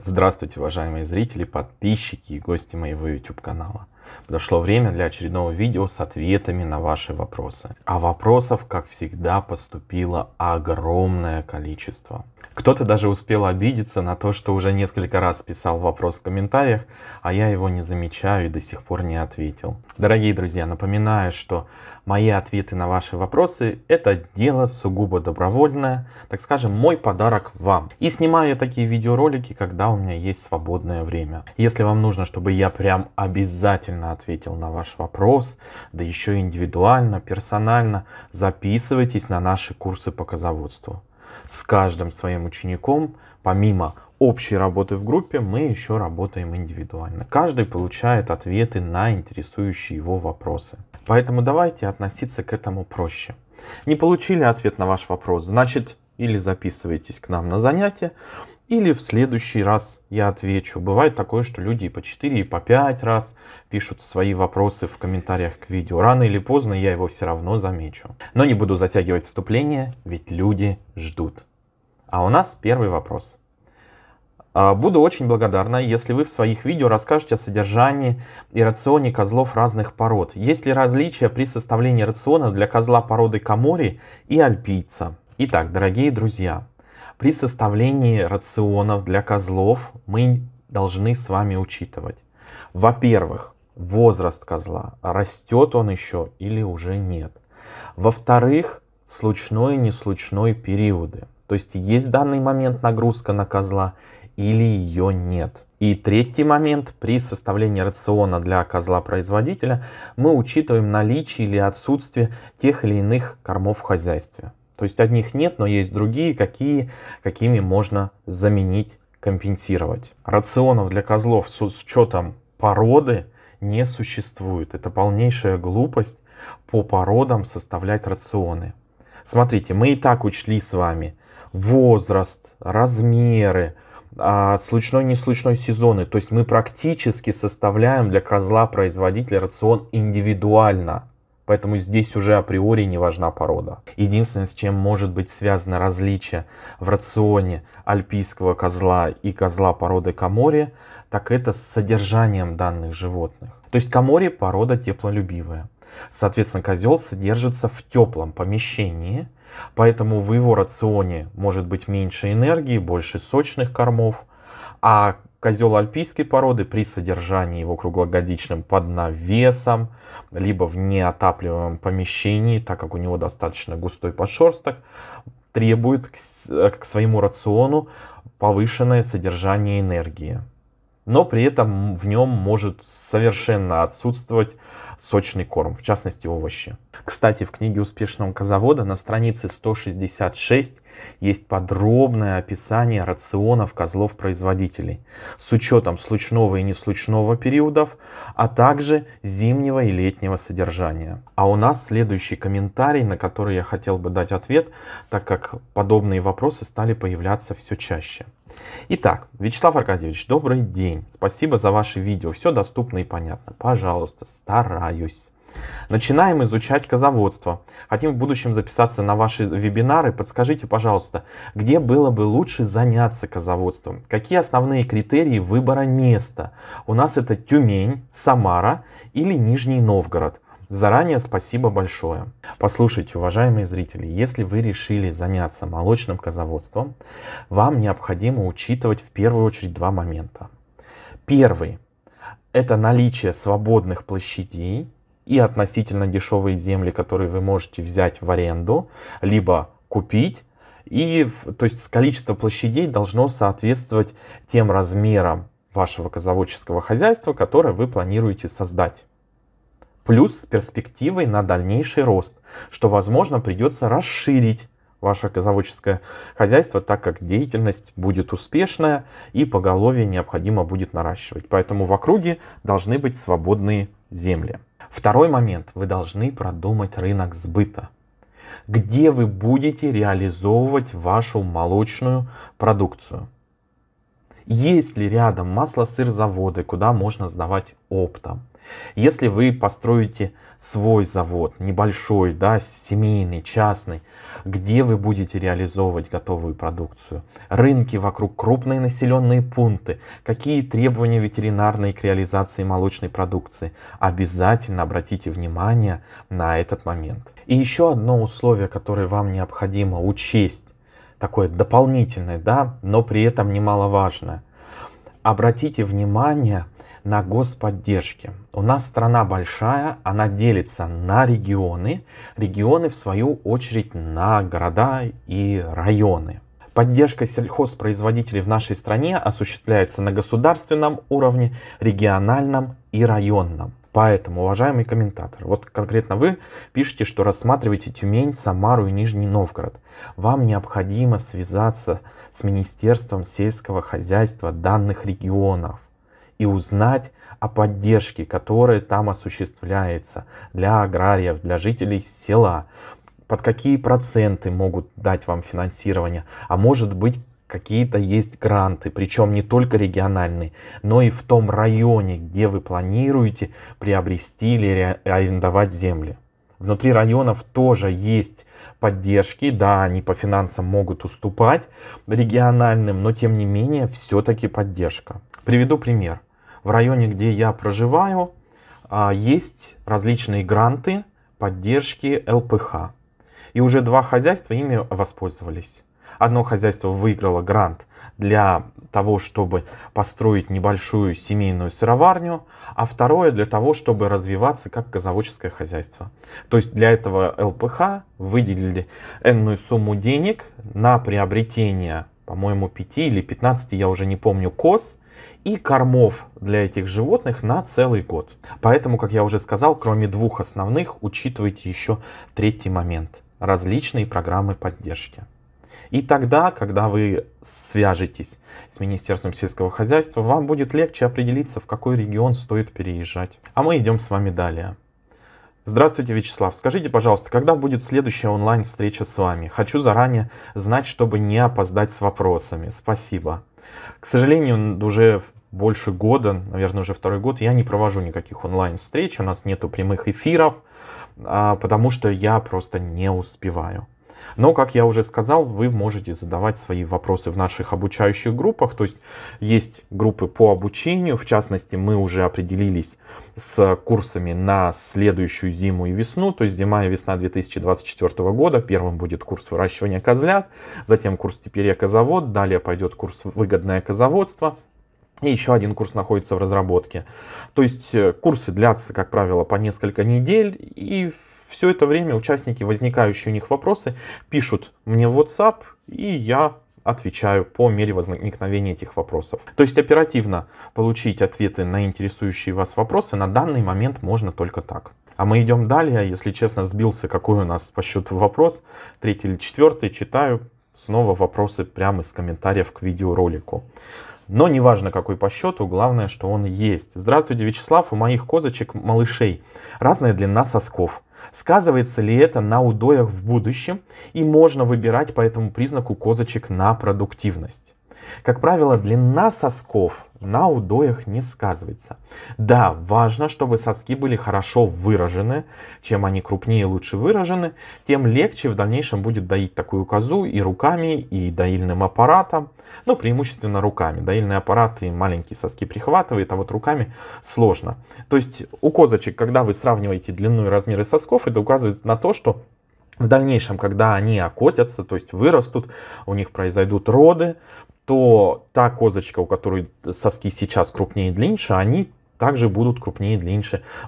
Здравствуйте, уважаемые зрители, подписчики и гости моего YouTube канала. Подошло время для очередного видео с ответами на ваши вопросы. А вопросов, как всегда, поступило огромное количество. Кто-то даже успел обидеться на то, что уже несколько раз писал вопрос в комментариях, а я его не замечаю и до сих пор не ответил. Дорогие друзья, напоминаю, что мои ответы на ваши вопросы – это дело сугубо добровольное, так скажем, мой подарок вам. И снимаю такие видеоролики, когда у меня есть свободное время. Если вам нужно, чтобы я прям обязательно правильно ответил на ваш вопрос, да еще индивидуально, персонально, записывайтесь на наши курсы по козоводству. С каждым своим учеником, помимо общей работы в группе, мы еще работаем индивидуально. Каждый получает ответы на интересующие его вопросы. Поэтому давайте относиться к этому проще. Не получили ответ на ваш вопрос, значит или записывайтесь к нам на занятия, или в следующий раз я отвечу. Бывает такое, что люди и по 4, и по 5 раз пишут свои вопросы в комментариях к видео. Рано или поздно я его все равно замечу. Но не буду затягивать вступление, ведь люди ждут. А у нас первый вопрос. А, буду очень благодарна, если вы в своих видео расскажете о содержании и рационе козлов разных пород. Есть ли различия при составлении рациона для козла породы Камори и Альпийца? Итак, дорогие друзья, при составлении рационов для козлов мы должны с вами учитывать. Во-первых, возраст козла. Растет он еще или уже нет. Во-вторых, случной и неслучной периоды. То есть есть в данный момент нагрузка на козла или ее нет. И третий момент. При составлении рациона для козла-производителя мы учитываем наличие или отсутствие тех или иных кормов в хозяйстве. То есть одних нет, но есть другие, какие, какими можно заменить, компенсировать. Рационов для козлов с учетом породы не существует. Это полнейшая глупость по породам составлять рационы. Смотрите, мы и так учли с вами возраст, размеры, а, случной не случной сезоны. То есть мы практически составляем для козла производителя рацион индивидуально. Поэтому здесь уже априори не важна порода. Единственное, с чем может быть связано различие в рационе альпийского козла и козла породы камори, так это с содержанием данных животных. То есть камори порода теплолюбивая. Соответственно, козел содержится в теплом помещении, поэтому в его рационе может быть меньше энергии, больше сочных кормов, а козел альпийской породы при содержании его круглогодичным под навесом, либо в неотапливаемом помещении, так как у него достаточно густой подшерсток, требует к, э, своему рациону повышенное содержание энергии. Но при этом в нем может совершенно отсутствовать сочный корм, в частности овощи. Кстати, в книге «Успешного козавода» на странице 166 есть подробное описание рационов козлов-производителей с учетом случного и неслучного периодов, а также зимнего и летнего содержания. А у нас следующий комментарий, на который я хотел бы дать ответ, так как подобные вопросы стали появляться все чаще. Итак, Вячеслав Аркадьевич, добрый день. Спасибо за ваши видео. Все доступно и понятно. Пожалуйста, стараюсь. Начинаем изучать козоводство. Хотим в будущем записаться на ваши вебинары. Подскажите, пожалуйста, где было бы лучше заняться козоводством? Какие основные критерии выбора места? У нас это Тюмень, Самара или Нижний Новгород. Заранее спасибо большое. Послушайте, уважаемые зрители, если вы решили заняться молочным козоводством, вам необходимо учитывать в первую очередь два момента. Первый – это наличие свободных площадей и относительно дешевые земли, которые вы можете взять в аренду, либо купить. И, то есть, количество площадей должно соответствовать тем размерам вашего козоводческого хозяйства, которое вы планируете создать. Плюс с перспективой на дальнейший рост, что, возможно, придется расширить ваше козоводческое хозяйство, так как деятельность будет успешная и поголовье необходимо будет наращивать. Поэтому в округе должны быть свободные земли. Второй момент. Вы должны продумать рынок сбыта. Где вы будете реализовывать вашу молочную продукцию? Есть ли рядом масло сырзаводы куда можно сдавать оптом? Если вы построите свой завод, небольшой, да, семейный, частный, где вы будете реализовывать готовую продукцию, рынки вокруг, крупные населенные пункты, какие требования ветеринарные к реализации молочной продукции, обязательно обратите внимание на этот момент. И еще одно условие, которое вам необходимо учесть такое дополнительное, да, но при этом немаловажное. Обратите внимание на господдержки. У нас страна большая, она делится на регионы, регионы в свою очередь на города и районы. Поддержка сельхозпроизводителей в нашей стране осуществляется на государственном уровне, региональном и районном. Поэтому, уважаемый комментатор, вот конкретно вы пишете, что рассматриваете Тюмень, Самару и Нижний Новгород. Вам необходимо связаться с Министерством сельского хозяйства данных регионов и узнать о поддержке, которая там осуществляется для аграриев, для жителей села, под какие проценты могут дать вам финансирование, а может быть какие-то есть гранты, причем не только региональные, но и в том районе, где вы планируете приобрести или арендовать земли. Внутри районов тоже есть поддержки, да, они по финансам могут уступать региональным, но тем не менее все-таки поддержка. Приведу пример. В районе, где я проживаю, а, есть различные гранты поддержки ЛПХ. И уже два хозяйства ими воспользовались одно хозяйство выиграло грант для того, чтобы построить небольшую семейную сыроварню, а второе для того, чтобы развиваться как казаводческое хозяйство. То есть для этого ЛПХ выделили энную сумму денег на приобретение, по-моему, 5 или 15, я уже не помню, коз – и кормов для этих животных на целый год. Поэтому, как я уже сказал, кроме двух основных, учитывайте еще третий момент – различные программы поддержки. И тогда, когда вы свяжетесь с Министерством сельского хозяйства, вам будет легче определиться, в какой регион стоит переезжать. А мы идем с вами далее. Здравствуйте, Вячеслав. Скажите, пожалуйста, когда будет следующая онлайн-встреча с вами? Хочу заранее знать, чтобы не опоздать с вопросами. Спасибо. К сожалению, уже больше года, наверное, уже второй год, я не провожу никаких онлайн-встреч, у нас нету прямых эфиров, а, потому что я просто не успеваю. Но, как я уже сказал, вы можете задавать свои вопросы в наших обучающих группах. То есть есть группы по обучению. В частности, мы уже определились с курсами на следующую зиму и весну. То есть зима и весна 2024 года. Первым будет курс выращивания козлят, затем курс теперь козовод, далее пойдет курс выгодное козоводство, и еще один курс находится в разработке. То есть э, курсы длятся, как правило, по несколько недель, и в все это время участники, возникающие у них вопросы, пишут мне в WhatsApp, и я отвечаю по мере возникновения этих вопросов. То есть оперативно получить ответы на интересующие вас вопросы на данный момент можно только так. А мы идем далее, если честно, сбился, какой у нас по счету вопрос, третий или четвертый, читаю снова вопросы прямо из комментариев к видеоролику. Но неважно какой по счету, главное, что он есть. Здравствуйте, Вячеслав, у моих козочек малышей разная длина сосков. Сказывается ли это на удоях в будущем и можно выбирать по этому признаку козочек на продуктивность? Как правило, длина сосков на удоях не сказывается. Да, важно, чтобы соски были хорошо выражены. Чем они крупнее и лучше выражены, тем легче в дальнейшем будет доить такую козу и руками, и доильным аппаратом. Ну, преимущественно руками. Доильный аппарат и маленькие соски прихватывает, а вот руками сложно. То есть у козочек, когда вы сравниваете длину и размеры сосков, это указывает на то, что в дальнейшем, когда они окотятся, то есть вырастут, у них произойдут роды, то та козочка, у которой соски сейчас крупнее и длиннее, они также будут крупнее и длиннее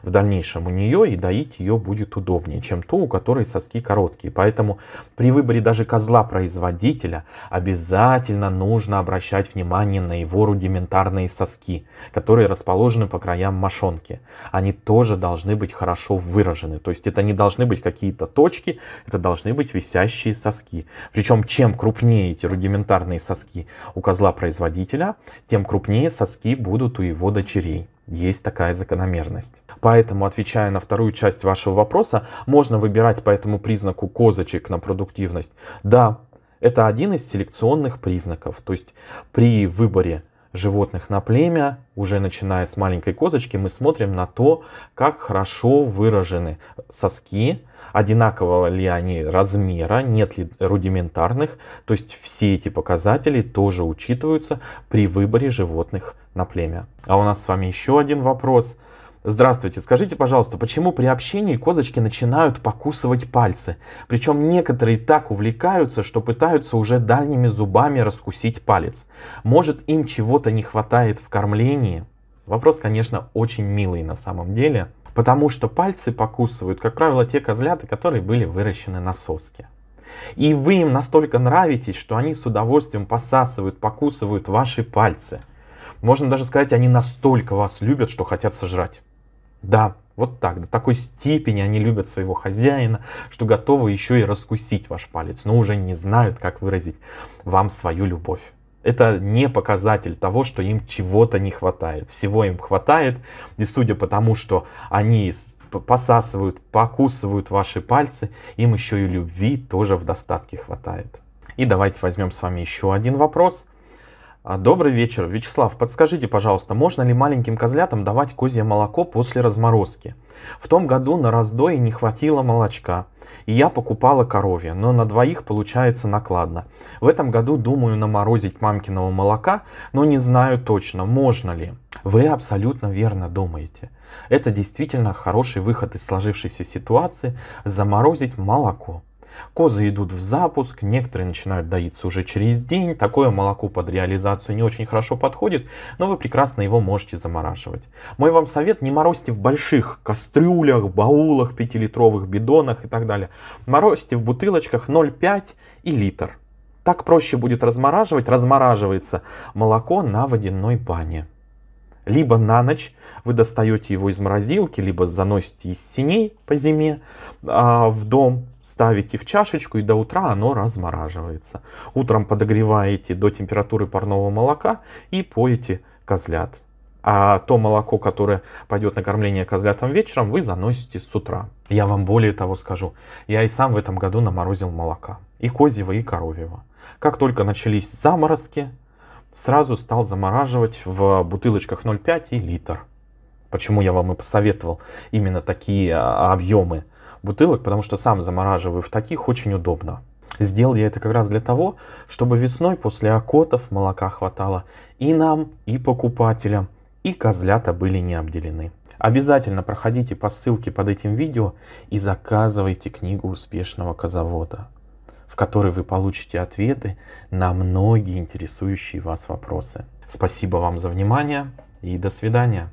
в дальнейшем у нее, и доить ее будет удобнее, чем ту, у которой соски короткие. Поэтому при выборе даже козла-производителя обязательно нужно обращать внимание на его рудиментарные соски, которые расположены по краям мошонки. Они тоже должны быть хорошо выражены, то есть это не должны быть какие-то точки, это должны быть висящие соски. Причем чем крупнее эти рудиментарные соски у козла-производителя, тем крупнее соски будут у его дочерей есть такая закономерность. Поэтому, отвечая на вторую часть вашего вопроса, можно выбирать по этому признаку козочек на продуктивность. Да, это один из селекционных признаков. То есть при выборе животных на племя, уже начиная с маленькой козочки, мы смотрим на то, как хорошо выражены соски, одинакового ли они размера, нет ли рудиментарных. То есть все эти показатели тоже учитываются при выборе животных на племя. А у нас с вами еще один вопрос. Здравствуйте, скажите, пожалуйста, почему при общении козочки начинают покусывать пальцы? Причем некоторые так увлекаются, что пытаются уже дальними зубами раскусить палец. Может им чего-то не хватает в кормлении? Вопрос, конечно, очень милый на самом деле, потому что пальцы покусывают, как правило, те козлята, которые были выращены на соске. И вы им настолько нравитесь, что они с удовольствием посасывают, покусывают ваши пальцы. Можно даже сказать, они настолько вас любят, что хотят сожрать. Да, вот так, до такой степени они любят своего хозяина, что готовы еще и раскусить ваш палец, но уже не знают, как выразить вам свою любовь. Это не показатель того, что им чего-то не хватает. Всего им хватает, и судя по тому, что они посасывают, покусывают ваши пальцы, им еще и любви тоже в достатке хватает. И давайте возьмем с вами еще один вопрос. А, добрый вечер. Вячеслав, подскажите, пожалуйста, можно ли маленьким козлятам давать козье молоко после разморозки? В том году на раздое не хватило молочка, и я покупала коровье, но на двоих получается накладно. В этом году думаю наморозить мамкиного молока, но не знаю точно, можно ли. Вы абсолютно верно думаете. Это действительно хороший выход из сложившейся ситуации – заморозить молоко. Козы идут в запуск, некоторые начинают доиться уже через день. Такое молоко под реализацию не очень хорошо подходит, но вы прекрасно его можете замораживать. Мой вам совет, не морозьте в больших кастрюлях, баулах, 5-литровых бидонах и так далее. Морозьте в бутылочках 0,5 и литр. Так проще будет размораживать. Размораживается молоко на водяной бане либо на ночь вы достаете его из морозилки, либо заносите из синей по зиме а, в дом, ставите в чашечку и до утра оно размораживается. Утром подогреваете до температуры парного молока и поете козлят. А то молоко, которое пойдет на кормление козлятам вечером, вы заносите с утра. Я вам более того скажу, я и сам в этом году наморозил молока. И козьего, и коровьего. Как только начались заморозки, сразу стал замораживать в бутылочках 0,5 и литр. Почему я вам и посоветовал именно такие а, объемы бутылок, потому что сам замораживаю в таких очень удобно. Сделал я это как раз для того, чтобы весной после окотов молока хватало и нам, и покупателям, и козлята были не обделены. Обязательно проходите по ссылке под этим видео и заказывайте книгу успешного козовода в которой вы получите ответы на многие интересующие вас вопросы. Спасибо вам за внимание и до свидания.